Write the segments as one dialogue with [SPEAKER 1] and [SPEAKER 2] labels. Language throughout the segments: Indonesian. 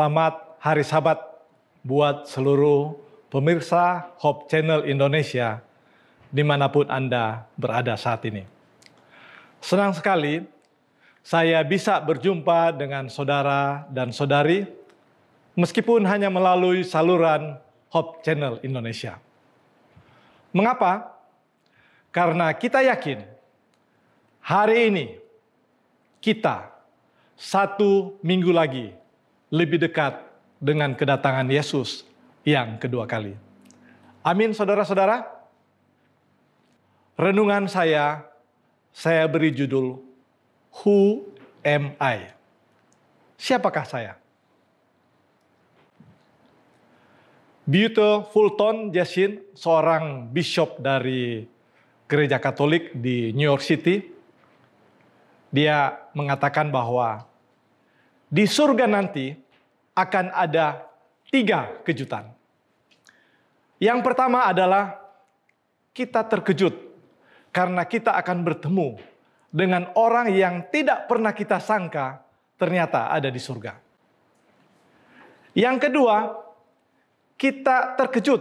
[SPEAKER 1] Selamat Hari Sabat buat seluruh pemirsa Hop Channel Indonesia dimanapun Anda berada saat ini. Senang sekali saya bisa berjumpa dengan saudara dan saudari meskipun hanya melalui saluran Hop Channel Indonesia. Mengapa? Karena kita yakin hari ini kita satu minggu lagi lebih dekat dengan kedatangan Yesus yang kedua kali. Amin, saudara-saudara. Renungan saya, saya beri judul "Who Am I?" Siapakah saya? Beauty Fulton Jasin, seorang bishop dari gereja Katolik di New York City, dia mengatakan bahwa di surga nanti akan ada tiga kejutan. Yang pertama adalah kita terkejut karena kita akan bertemu dengan orang yang tidak pernah kita sangka ternyata ada di surga. Yang kedua, kita terkejut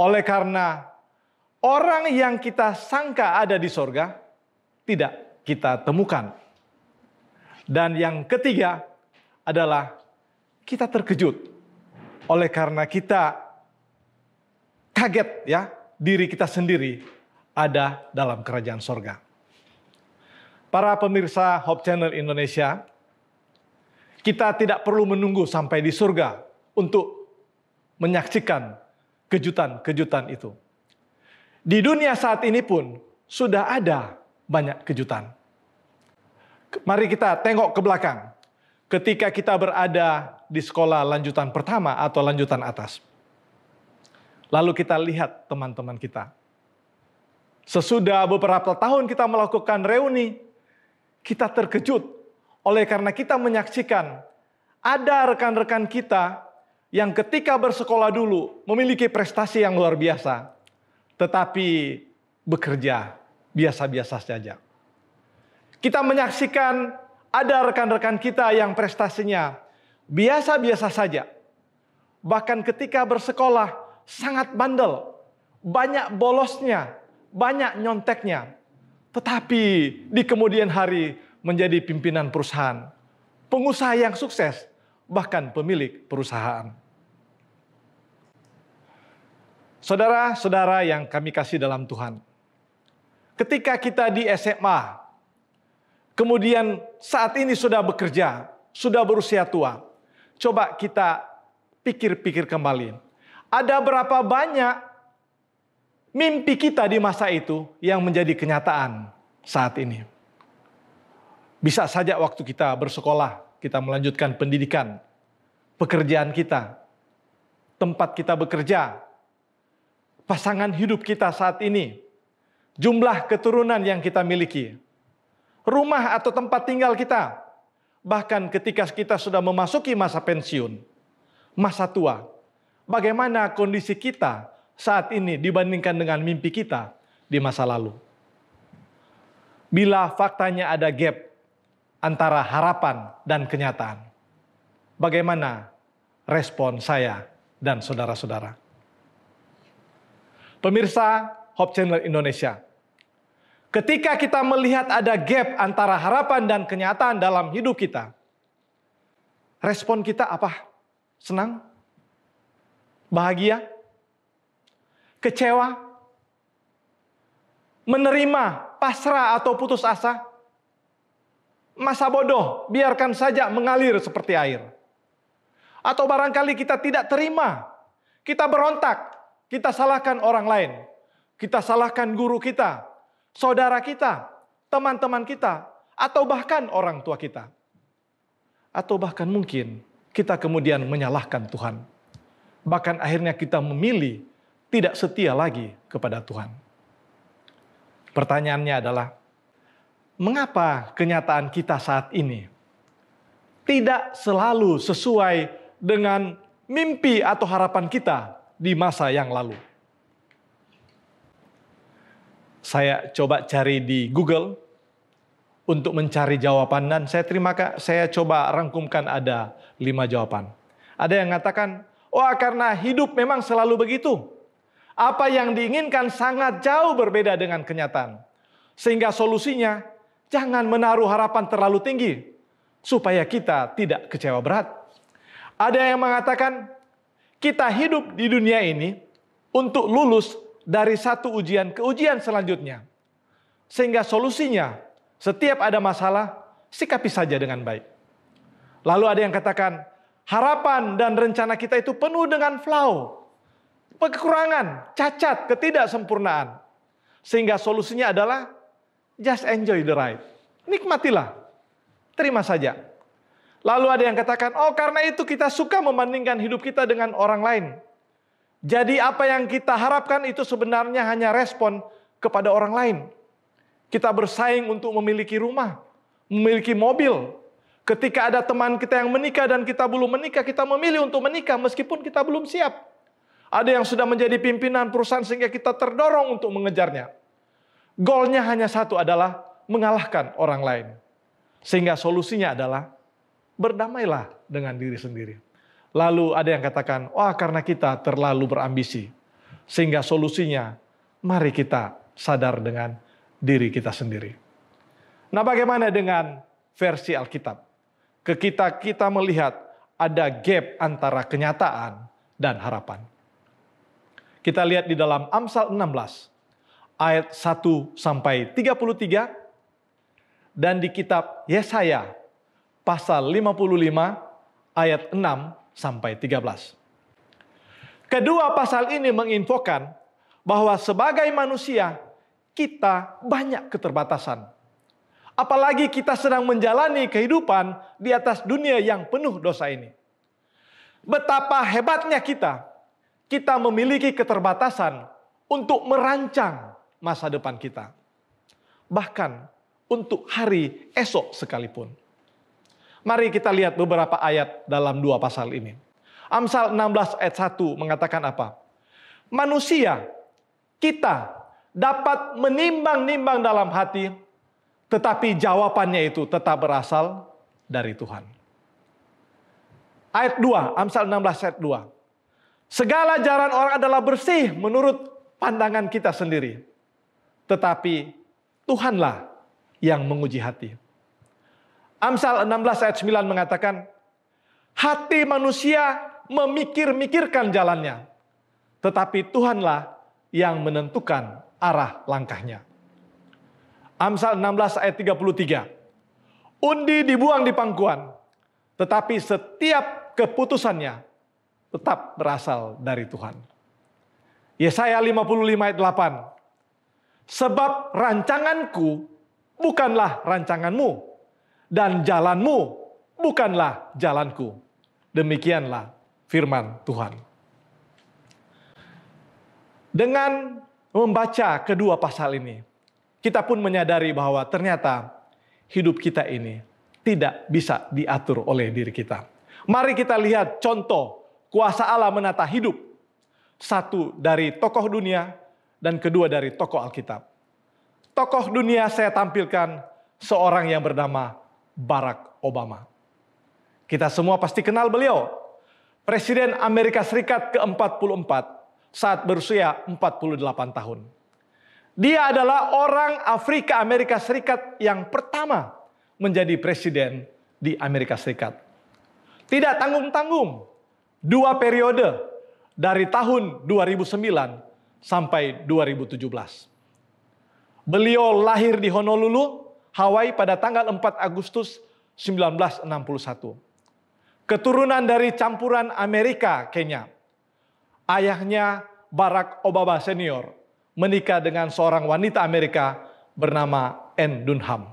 [SPEAKER 1] oleh karena orang yang kita sangka ada di surga tidak kita temukan. Dan yang ketiga adalah kita terkejut. Oleh karena kita kaget ya, diri kita sendiri ada dalam kerajaan sorga. Para pemirsa Hope Channel Indonesia, kita tidak perlu menunggu sampai di surga untuk menyaksikan kejutan-kejutan itu. Di dunia saat ini pun sudah ada banyak kejutan. Mari kita tengok ke belakang. Ketika kita berada di sekolah lanjutan pertama atau lanjutan atas. Lalu kita lihat teman-teman kita. Sesudah beberapa tahun kita melakukan reuni, kita terkejut oleh karena kita menyaksikan ada rekan-rekan kita yang ketika bersekolah dulu memiliki prestasi yang luar biasa, tetapi bekerja biasa-biasa saja. Kita menyaksikan ada rekan-rekan kita yang prestasinya biasa-biasa saja. Bahkan ketika bersekolah sangat bandel, banyak bolosnya, banyak nyonteknya. Tetapi di kemudian hari menjadi pimpinan perusahaan, pengusaha yang sukses, bahkan pemilik perusahaan. Saudara-saudara yang kami kasih dalam Tuhan, ketika kita di SMA, kemudian saat ini sudah bekerja, sudah berusia tua, Coba kita pikir-pikir kembali. Ada berapa banyak mimpi kita di masa itu yang menjadi kenyataan saat ini? Bisa saja waktu kita bersekolah, kita melanjutkan pendidikan, pekerjaan kita, tempat kita bekerja, pasangan hidup kita saat ini, jumlah keturunan yang kita miliki, rumah atau tempat tinggal kita, bahkan ketika kita sudah memasuki masa pensiun, masa tua, bagaimana kondisi kita saat ini dibandingkan dengan mimpi kita di masa lalu. Bila faktanya ada gap antara harapan dan kenyataan, bagaimana respon saya dan saudara-saudara? Pemirsa Hope Channel Indonesia, Ketika kita melihat ada gap antara harapan dan kenyataan dalam hidup kita, respon kita apa? Senang? Bahagia? Kecewa? Menerima, pasrah atau putus asa? Masa bodoh, biarkan saja mengalir seperti air. Atau barangkali kita tidak terima, kita berontak, kita salahkan orang lain, kita salahkan guru kita, saudara kita, teman-teman kita, atau bahkan orang tua kita. Atau bahkan mungkin kita kemudian menyalahkan Tuhan. Bahkan akhirnya kita memilih tidak setia lagi kepada Tuhan. Pertanyaannya adalah, mengapa kenyataan kita saat ini tidak selalu sesuai dengan mimpi atau harapan kita di masa yang lalu? saya coba cari di Google untuk mencari jawaban dan saya terima saya coba rangkumkan ada lima jawaban. Ada yang mengatakan, wah oh, karena hidup memang selalu begitu. Apa yang diinginkan sangat jauh berbeda dengan kenyataan. Sehingga solusinya jangan menaruh harapan terlalu tinggi supaya kita tidak kecewa berat. Ada yang mengatakan kita hidup di dunia ini untuk lulus dari satu ujian ke ujian selanjutnya. Sehingga solusinya, setiap ada masalah, sikapi saja dengan baik. Lalu ada yang katakan, harapan dan rencana kita itu penuh dengan flaw, kekurangan, cacat, ketidaksempurnaan. Sehingga solusinya adalah just enjoy the ride. Nikmatilah. Terima saja. Lalu ada yang katakan, "Oh, karena itu kita suka membandingkan hidup kita dengan orang lain." Jadi apa yang kita harapkan itu sebenarnya hanya respon kepada orang lain. Kita bersaing untuk memiliki rumah, memiliki mobil. Ketika ada teman kita yang menikah dan kita belum menikah, kita memilih untuk menikah meskipun kita belum siap. Ada yang sudah menjadi pimpinan perusahaan sehingga kita terdorong untuk mengejarnya. Golnya hanya satu adalah mengalahkan orang lain. Sehingga solusinya adalah berdamailah dengan diri sendiri. Lalu ada yang katakan, wah karena kita terlalu berambisi. Sehingga solusinya, mari kita sadar dengan diri kita sendiri. Nah bagaimana dengan versi Alkitab? Ke kita, kita melihat ada gap antara kenyataan dan harapan. Kita lihat di dalam Amsal 16 ayat 1 sampai 33 dan di kitab Yesaya pasal 55 ayat 6 sampai 13. Kedua pasal ini menginfokan bahwa sebagai manusia kita banyak keterbatasan. Apalagi kita sedang menjalani kehidupan di atas dunia yang penuh dosa ini. Betapa hebatnya kita, kita memiliki keterbatasan untuk merancang masa depan kita. Bahkan untuk hari esok sekalipun. Mari kita lihat beberapa ayat dalam dua pasal ini. Amsal 16 ayat 1 mengatakan apa? Manusia, kita dapat menimbang-nimbang dalam hati, tetapi jawabannya itu tetap berasal dari Tuhan. Ayat 2, Amsal 16 ayat 2. Segala jalan orang adalah bersih menurut pandangan kita sendiri. Tetapi Tuhanlah yang menguji hati. Amsal 16 ayat 9 mengatakan, hati manusia memikir-mikirkan jalannya, tetapi Tuhanlah yang menentukan arah langkahnya. Amsal 16 ayat 33. Undi dibuang di pangkuan, tetapi setiap keputusannya tetap berasal dari Tuhan. Yesaya 55 ayat 8. Sebab rancanganku bukanlah rancanganmu, dan jalanmu bukanlah jalanku. Demikianlah firman Tuhan. Dengan membaca kedua pasal ini, kita pun menyadari bahwa ternyata hidup kita ini tidak bisa diatur oleh diri kita. Mari kita lihat contoh kuasa Allah menata hidup. Satu dari tokoh dunia dan kedua dari tokoh Alkitab. Tokoh dunia saya tampilkan seorang yang bernama Barack Obama. Kita semua pasti kenal beliau. Presiden Amerika Serikat ke-44 saat berusia 48 tahun. Dia adalah orang Afrika Amerika Serikat yang pertama menjadi presiden di Amerika Serikat. Tidak tanggung-tanggung, dua periode dari tahun 2009 sampai 2017. Beliau lahir di Honolulu, Hawaii pada tanggal 4 Agustus 1961. Keturunan dari campuran Amerika, Kenya. Ayahnya Barack Obama senior menikah dengan seorang wanita Amerika bernama Anne Dunham.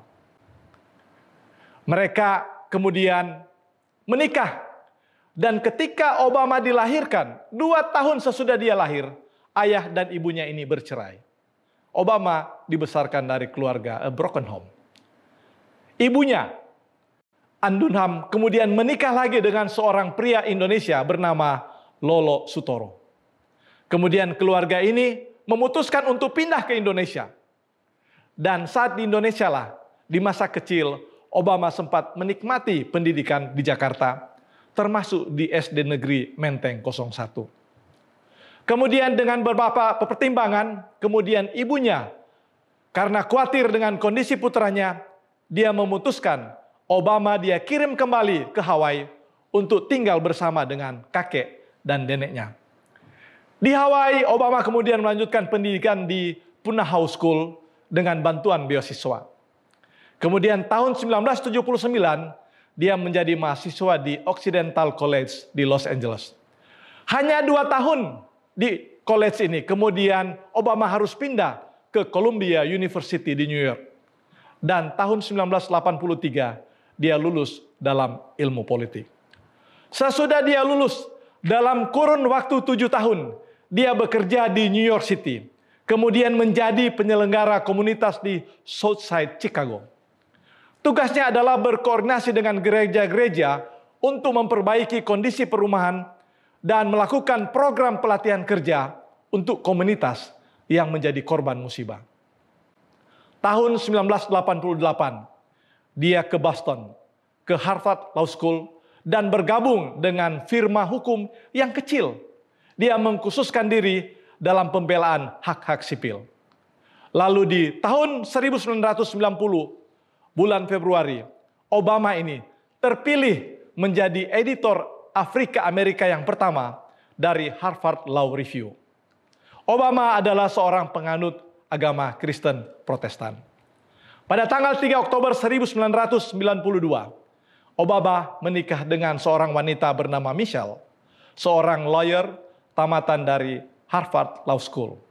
[SPEAKER 1] Mereka kemudian menikah. Dan ketika Obama dilahirkan, dua tahun sesudah dia lahir, ayah dan ibunya ini bercerai. Obama dibesarkan dari keluarga a eh, broken home ibunya Andunham kemudian menikah lagi dengan seorang pria Indonesia bernama Lolo Sutoro. Kemudian keluarga ini memutuskan untuk pindah ke Indonesia. Dan saat di Indonesia lah, di masa kecil, Obama sempat menikmati pendidikan di Jakarta, termasuk di SD Negeri Menteng 01. Kemudian dengan beberapa pertimbangan, kemudian ibunya, karena khawatir dengan kondisi putranya, dia memutuskan Obama dia kirim kembali ke Hawaii untuk tinggal bersama dengan kakek dan neneknya. Di Hawaii, Obama kemudian melanjutkan pendidikan di Punahou School dengan bantuan beasiswa. Kemudian tahun 1979, dia menjadi mahasiswa di Occidental College di Los Angeles. Hanya dua tahun di college ini, kemudian Obama harus pindah ke Columbia University di New York dan tahun 1983 dia lulus dalam ilmu politik. Sesudah dia lulus dalam kurun waktu tujuh tahun, dia bekerja di New York City. Kemudian menjadi penyelenggara komunitas di Southside Chicago. Tugasnya adalah berkoordinasi dengan gereja-gereja untuk memperbaiki kondisi perumahan dan melakukan program pelatihan kerja untuk komunitas yang menjadi korban musibah. Tahun 1988, dia ke Boston, ke Harvard Law School, dan bergabung dengan firma hukum yang kecil. Dia mengkhususkan diri dalam pembelaan hak-hak sipil. Lalu di tahun 1990, bulan Februari, Obama ini terpilih menjadi editor Afrika Amerika yang pertama dari Harvard Law Review. Obama adalah seorang penganut agama Kristen Protestan. Pada tanggal 3 Oktober 1992, Obama menikah dengan seorang wanita bernama Michelle, seorang lawyer tamatan dari Harvard Law School.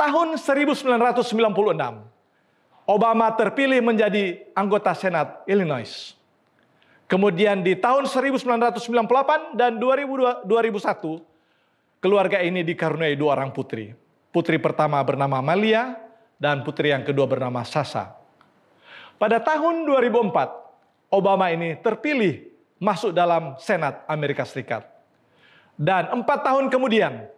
[SPEAKER 1] Tahun 1996, Obama terpilih menjadi anggota Senat Illinois. Kemudian di tahun 1998 dan 2001, keluarga ini dikaruniai dua orang putri. Putri pertama bernama Malia dan putri yang kedua bernama Sasa. Pada tahun 2004, Obama ini terpilih masuk dalam Senat Amerika Serikat. Dan empat tahun kemudian,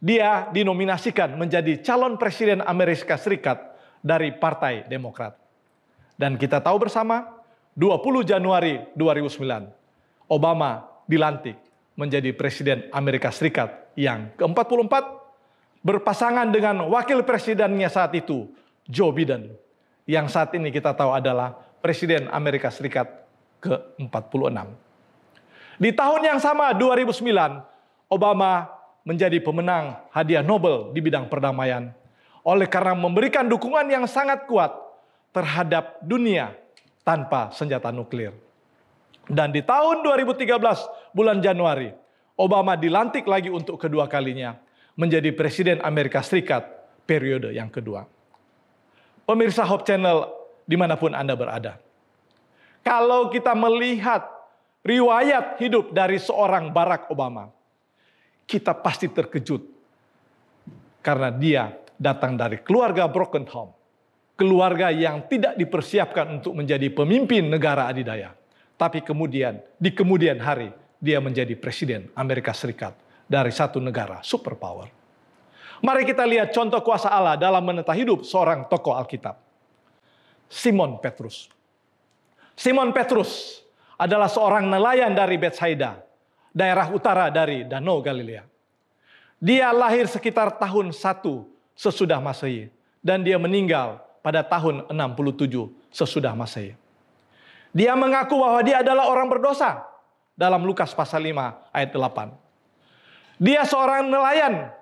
[SPEAKER 1] dia dinominasikan menjadi calon presiden Amerika Serikat dari Partai Demokrat. Dan kita tahu bersama, 20 Januari 2009, Obama dilantik menjadi presiden Amerika Serikat yang ke-44 berpasangan dengan wakil presidennya saat itu, Joe Biden, yang saat ini kita tahu adalah Presiden Amerika Serikat ke-46. Di tahun yang sama 2009, Obama menjadi pemenang hadiah Nobel di bidang perdamaian oleh karena memberikan dukungan yang sangat kuat terhadap dunia tanpa senjata nuklir. Dan di tahun 2013 bulan Januari, Obama dilantik lagi untuk kedua kalinya menjadi presiden Amerika Serikat periode yang kedua. Pemirsa Hope Channel dimanapun Anda berada. Kalau kita melihat riwayat hidup dari seorang Barack Obama, kita pasti terkejut. Karena dia datang dari keluarga broken home. Keluarga yang tidak dipersiapkan untuk menjadi pemimpin negara adidaya. Tapi kemudian, di kemudian hari, dia menjadi presiden Amerika Serikat dari satu negara superpower. Mari kita lihat contoh kuasa Allah dalam menata hidup seorang tokoh Alkitab. Simon Petrus. Simon Petrus adalah seorang nelayan dari Bethsaida, daerah utara dari Danau Galilea. Dia lahir sekitar tahun 1 sesudah Masehi dan dia meninggal pada tahun 67 sesudah Masehi. Dia mengaku bahwa dia adalah orang berdosa dalam Lukas pasal 5 ayat 8. Dia seorang nelayan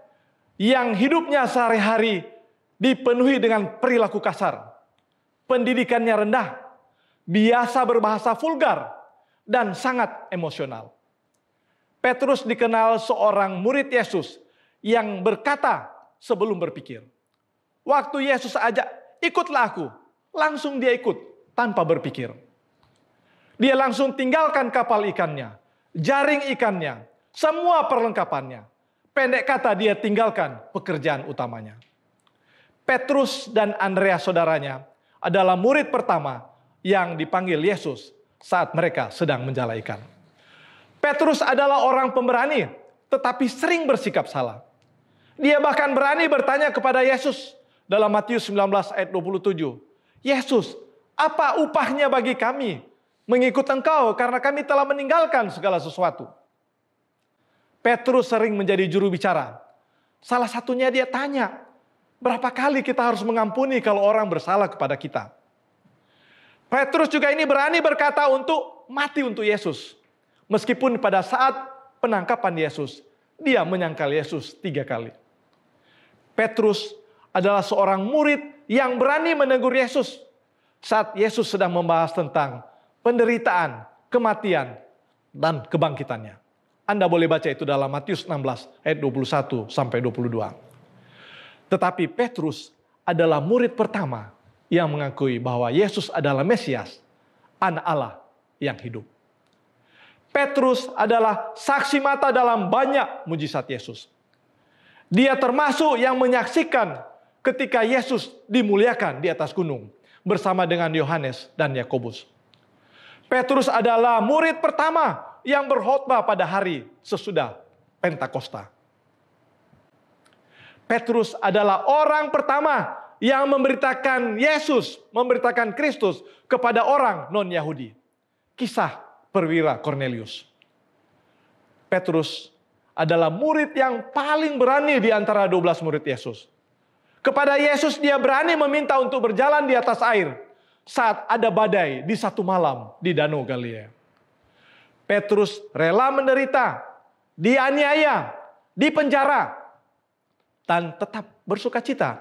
[SPEAKER 1] yang hidupnya sehari-hari dipenuhi dengan perilaku kasar. Pendidikannya rendah, biasa berbahasa vulgar, dan sangat emosional. Petrus dikenal seorang murid Yesus yang berkata sebelum berpikir. Waktu Yesus ajak, ikutlah aku. Langsung dia ikut tanpa berpikir. Dia langsung tinggalkan kapal ikannya, jaring ikannya, semua perlengkapannya. Pendek kata dia tinggalkan pekerjaan utamanya. Petrus dan Andreas saudaranya adalah murid pertama yang dipanggil Yesus saat mereka sedang menjala ikan. Petrus adalah orang pemberani tetapi sering bersikap salah. Dia bahkan berani bertanya kepada Yesus dalam Matius 19 ayat 27. Yesus, apa upahnya bagi kami mengikut engkau karena kami telah meninggalkan segala sesuatu. Petrus sering menjadi juru bicara. Salah satunya dia tanya, berapa kali kita harus mengampuni kalau orang bersalah kepada kita? Petrus juga ini berani berkata untuk mati untuk Yesus. Meskipun pada saat penangkapan Yesus, dia menyangkal Yesus tiga kali. Petrus adalah seorang murid yang berani menegur Yesus saat Yesus sedang membahas tentang penderitaan, kematian, dan kebangkitannya. Anda boleh baca itu dalam Matius 16 ayat 21 sampai 22. Tetapi Petrus adalah murid pertama yang mengakui bahwa Yesus adalah Mesias, anak Allah yang hidup. Petrus adalah saksi mata dalam banyak mujizat Yesus. Dia termasuk yang menyaksikan ketika Yesus dimuliakan di atas gunung bersama dengan Yohanes dan Yakobus. Petrus adalah murid pertama yang berkhotbah pada hari sesudah Pentakosta. Petrus adalah orang pertama yang memberitakan Yesus, memberitakan Kristus kepada orang non-Yahudi. Kisah perwira Cornelius. Petrus adalah murid yang paling berani di antara 12 murid Yesus. Kepada Yesus dia berani meminta untuk berjalan di atas air saat ada badai di satu malam di Danau Galilea. Petrus rela menderita, dianiaya, dipenjara, dan tetap bersuka cita.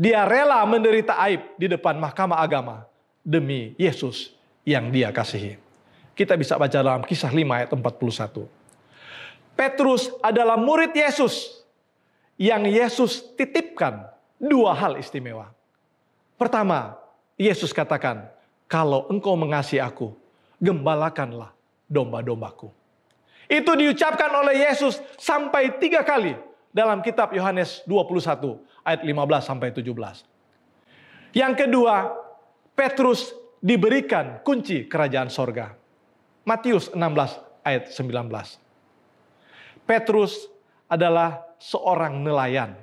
[SPEAKER 1] Dia rela menderita aib di depan mahkamah agama demi Yesus yang dia kasihi. Kita bisa baca dalam kisah 5 ayat 41. Petrus adalah murid Yesus yang Yesus titipkan dua hal istimewa. Pertama, Yesus katakan, kalau engkau mengasihi aku, gembalakanlah domba-dombaku. Itu diucapkan oleh Yesus sampai tiga kali dalam kitab Yohanes 21 ayat 15 sampai 17. Yang kedua, Petrus diberikan kunci kerajaan sorga. Matius 16 ayat 19. Petrus adalah seorang nelayan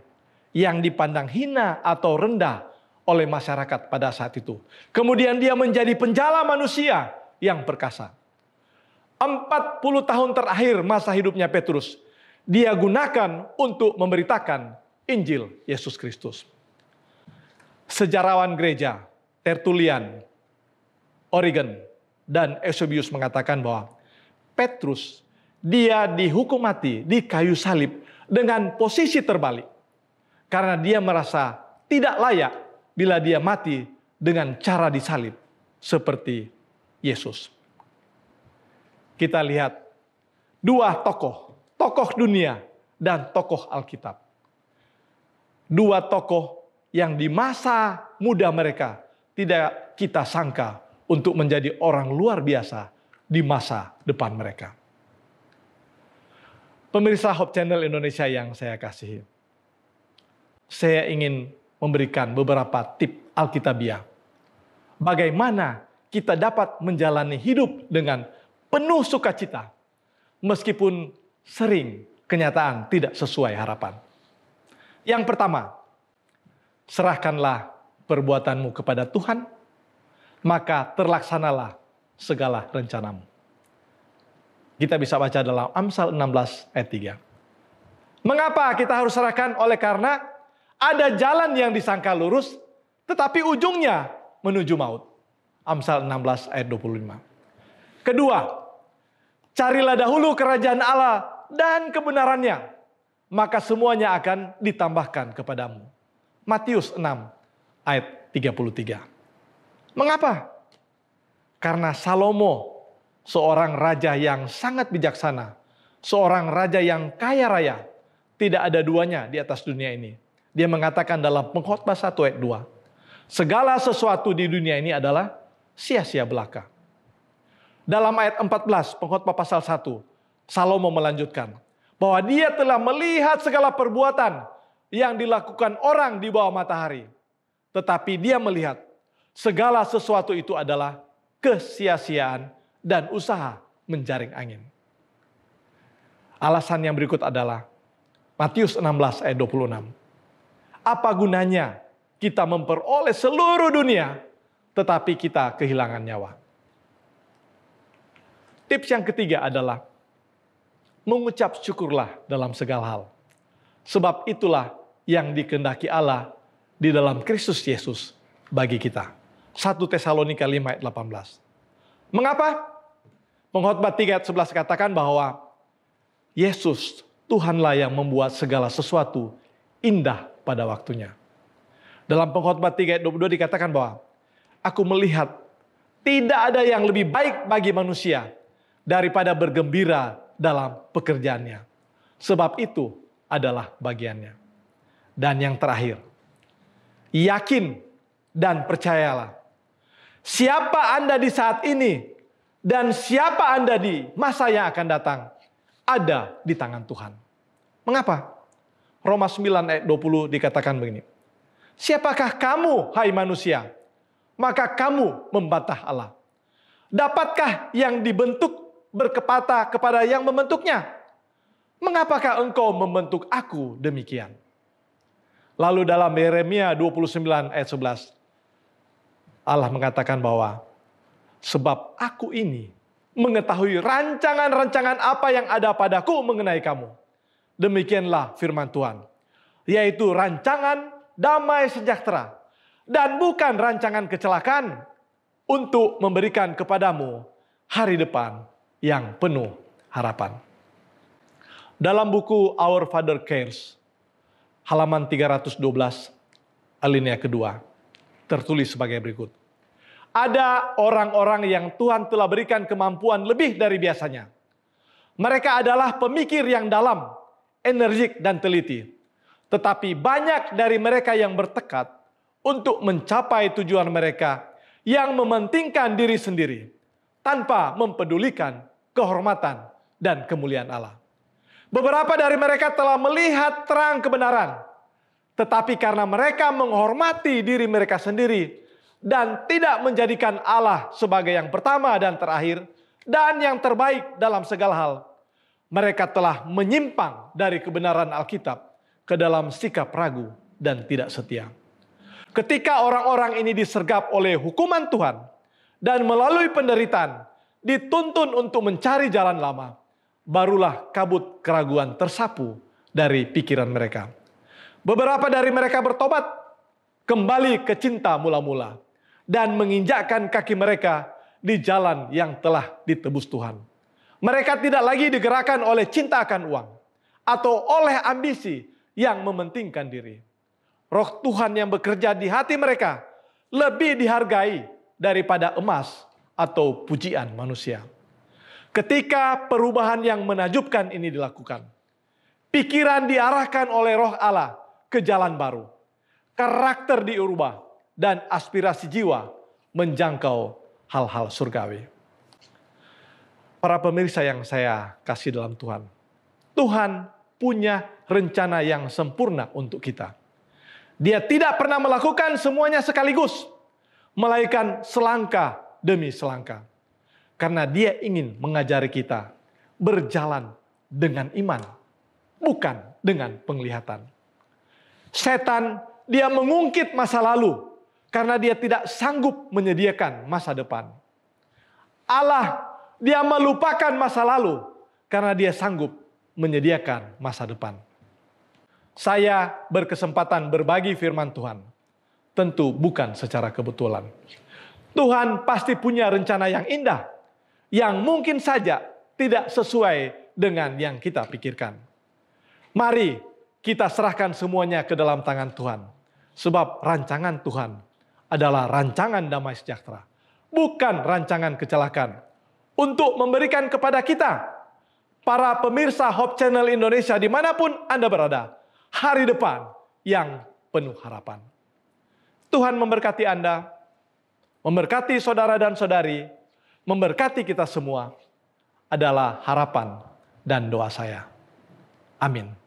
[SPEAKER 1] yang dipandang hina atau rendah oleh masyarakat pada saat itu. Kemudian dia menjadi penjala manusia yang perkasa. 40 tahun terakhir masa hidupnya Petrus, dia gunakan untuk memberitakan Injil Yesus Kristus. Sejarawan gereja, Tertulian, Origen, dan Eusebius mengatakan bahwa Petrus dia dihukum mati di kayu salib dengan posisi terbalik. Karena dia merasa tidak layak bila dia mati dengan cara disalib seperti Yesus kita lihat dua tokoh, tokoh dunia dan tokoh Alkitab. Dua tokoh yang di masa muda mereka tidak kita sangka untuk menjadi orang luar biasa di masa depan mereka. Pemirsa Hope Channel Indonesia yang saya kasihi. Saya ingin memberikan beberapa tip Alkitabiah. Bagaimana kita dapat menjalani hidup dengan penuh sukacita, meskipun sering kenyataan tidak sesuai harapan. Yang pertama, serahkanlah perbuatanmu kepada Tuhan, maka terlaksanalah segala rencanamu. Kita bisa baca dalam Amsal 16 ayat 3. Mengapa kita harus serahkan? Oleh karena ada jalan yang disangka lurus, tetapi ujungnya menuju maut. Amsal 16 ayat 25. Kedua, Carilah dahulu kerajaan Allah dan kebenarannya, maka semuanya akan ditambahkan kepadamu. Matius 6 ayat 33. Mengapa? Karena Salomo seorang raja yang sangat bijaksana, seorang raja yang kaya raya, tidak ada duanya di atas dunia ini. Dia mengatakan dalam pengkhotbah 1 ayat 2, segala sesuatu di dunia ini adalah sia-sia belaka. Dalam ayat 14, pengkhotbah pasal 1, Salomo melanjutkan bahwa dia telah melihat segala perbuatan yang dilakukan orang di bawah matahari. Tetapi dia melihat segala sesuatu itu adalah kesia-siaan dan usaha menjaring angin. Alasan yang berikut adalah Matius 16 ayat 26. Apa gunanya kita memperoleh seluruh dunia tetapi kita kehilangan nyawa? Tips yang ketiga adalah mengucap syukurlah dalam segala hal. Sebab itulah yang dikehendaki Allah di dalam Kristus Yesus bagi kita. 1 Tesalonika 5 ayat 18. Mengapa? Pengkhotbah 3 ayat 11 katakan bahwa Yesus Tuhanlah yang membuat segala sesuatu indah pada waktunya. Dalam pengkhotbah 3 ayat 22 dikatakan bahwa aku melihat tidak ada yang lebih baik bagi manusia daripada bergembira dalam pekerjaannya. Sebab itu adalah bagiannya. Dan yang terakhir, yakin dan percayalah. Siapa Anda di saat ini dan siapa Anda di masa yang akan datang ada di tangan Tuhan. Mengapa? Roma 9 ayat 20 dikatakan begini. Siapakah kamu hai manusia? Maka kamu membantah Allah. Dapatkah yang dibentuk berkepata kepada yang membentuknya. Mengapakah engkau membentuk aku demikian? Lalu dalam Yeremia 29 ayat 11, Allah mengatakan bahwa sebab aku ini mengetahui rancangan-rancangan apa yang ada padaku mengenai kamu. Demikianlah firman Tuhan, yaitu rancangan damai sejahtera dan bukan rancangan kecelakaan untuk memberikan kepadamu hari depan yang penuh harapan. Dalam buku Our Father Cares, halaman 312, alinea kedua, tertulis sebagai berikut. Ada orang-orang yang Tuhan telah berikan kemampuan lebih dari biasanya. Mereka adalah pemikir yang dalam, energik dan teliti. Tetapi banyak dari mereka yang bertekad untuk mencapai tujuan mereka yang mementingkan diri sendiri tanpa mempedulikan kehormatan, dan kemuliaan Allah. Beberapa dari mereka telah melihat terang kebenaran, tetapi karena mereka menghormati diri mereka sendiri dan tidak menjadikan Allah sebagai yang pertama dan terakhir dan yang terbaik dalam segala hal, mereka telah menyimpang dari kebenaran Alkitab ke dalam sikap ragu dan tidak setia. Ketika orang-orang ini disergap oleh hukuman Tuhan dan melalui penderitaan, dituntun untuk mencari jalan lama, barulah kabut keraguan tersapu dari pikiran mereka. Beberapa dari mereka bertobat, kembali ke cinta mula-mula, dan menginjakkan kaki mereka di jalan yang telah ditebus Tuhan. Mereka tidak lagi digerakkan oleh cinta akan uang atau oleh ambisi yang mementingkan diri. Roh Tuhan yang bekerja di hati mereka lebih dihargai daripada emas atau pujian manusia. Ketika perubahan yang menakjubkan ini dilakukan, pikiran diarahkan oleh roh Allah ke jalan baru. Karakter diubah dan aspirasi jiwa menjangkau hal-hal surgawi. Para pemirsa yang saya kasih dalam Tuhan. Tuhan punya rencana yang sempurna untuk kita. Dia tidak pernah melakukan semuanya sekaligus, melainkan selangkah demi selangkah. Karena dia ingin mengajari kita berjalan dengan iman, bukan dengan penglihatan. Setan dia mengungkit masa lalu karena dia tidak sanggup menyediakan masa depan. Allah dia melupakan masa lalu karena dia sanggup menyediakan masa depan. Saya berkesempatan berbagi firman Tuhan, tentu bukan secara kebetulan. Tuhan pasti punya rencana yang indah, yang mungkin saja tidak sesuai dengan yang kita pikirkan. Mari kita serahkan semuanya ke dalam tangan Tuhan, sebab rancangan Tuhan adalah rancangan damai sejahtera, bukan rancangan kecelakaan, untuk memberikan kepada kita, para pemirsa Hop Channel Indonesia, dimanapun Anda berada, hari depan yang penuh harapan. Tuhan memberkati Anda memberkati saudara dan saudari, memberkati kita semua adalah harapan dan doa saya. Amin.